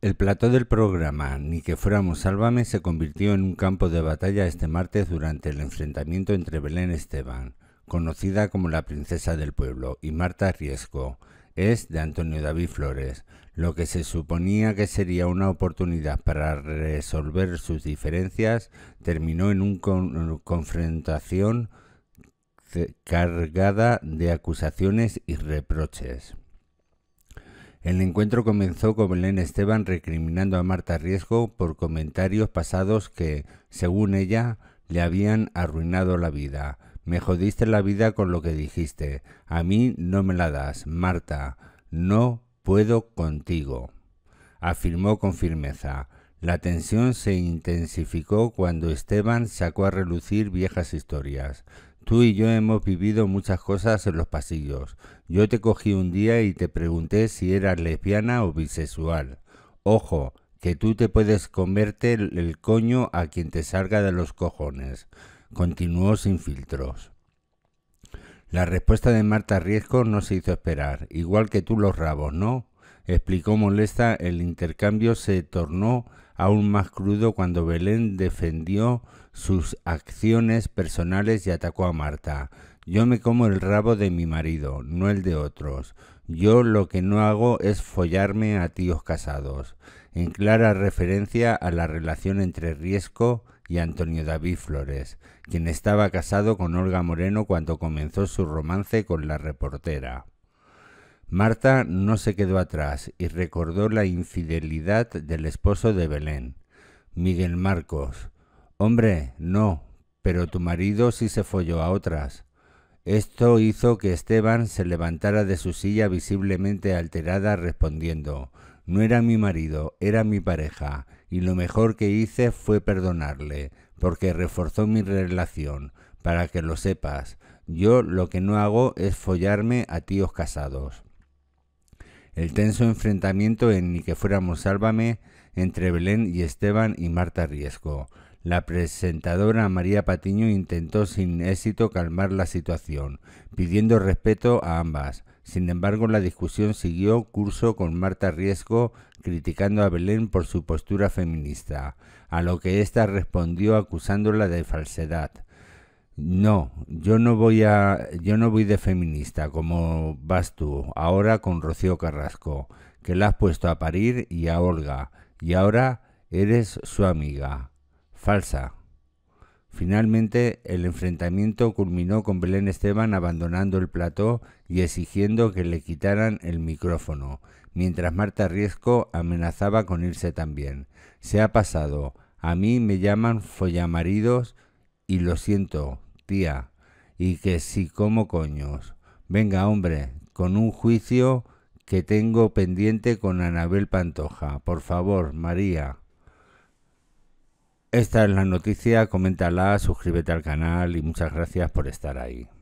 El plató del programa Ni que fuéramos Sálvame se convirtió en un campo de batalla este martes durante el enfrentamiento entre Belén Esteban, conocida como la princesa del pueblo, y Marta Riesco, es de Antonio David Flores, lo que se suponía que sería una oportunidad para resolver sus diferencias terminó en una confrontación cargada de acusaciones y reproches. El encuentro comenzó con Belén Esteban recriminando a Marta Riesgo por comentarios pasados que, según ella, le habían arruinado la vida. Me jodiste la vida con lo que dijiste. A mí no me la das, Marta. No puedo contigo. Afirmó con firmeza. La tensión se intensificó cuando Esteban sacó a relucir viejas historias. Tú y yo hemos vivido muchas cosas en los pasillos. Yo te cogí un día y te pregunté si eras lesbiana o bisexual. Ojo, que tú te puedes comerte el, coño a quien te salga de los cojones. Continuó sin filtros. La respuesta de Marta Riesco no se hizo esperar, igual que tú los rabos, ¿no? explicó molesta, el intercambio se tornó aún más crudo cuando Belén defendió sus acciones personales y atacó a Marta. Yo me como el rabo de mi marido, no el de otros. Yo lo que no hago es follarme a tíos casados, en clara referencia a la relación entre Riesco y Antonio David Flores, quien estaba casado con Olga Moreno cuando comenzó su romance con la reportera. Marta no se quedó atrás y recordó la infidelidad del esposo de Belén, Miguel Marcos. Hombre, no, pero tu marido sí se folló a otras. Esto hizo que Esteban se levantara de su silla visiblemente alterada respondiendo, no era mi marido, era mi pareja, y lo mejor que hice fue perdonarle, porque reforzó mi relación, para que lo sepas, yo lo que no hago es follarme a tíos casados el tenso enfrentamiento en Ni que fuéramos Sálvame entre Belén y Esteban y Marta Riesco. La presentadora María Patiño intentó sin éxito calmar la situación, pidiendo respeto a ambas. Sin embargo, la discusión siguió curso con Marta Riesco criticando a Belén por su postura feminista, a lo que ésta respondió acusándola de falsedad. No, yo no voy a, yo no voy de feminista como vas tú, ahora con Rocío Carrasco, que la has puesto a parir y a Olga, y ahora eres su amiga. Falsa. Finalmente, el enfrentamiento culminó con Belén Esteban abandonando el plató y exigiendo que le quitaran el micrófono, mientras Marta Riesco amenazaba con irse también. Se ha pasado. A mí me llaman follamaridos y lo siento, y que si como coños. Venga, hombre, con un juicio que tengo pendiente con Anabel Pantoja. Por favor, María. Esta es la noticia, coméntala, suscríbete al canal y muchas gracias por estar ahí.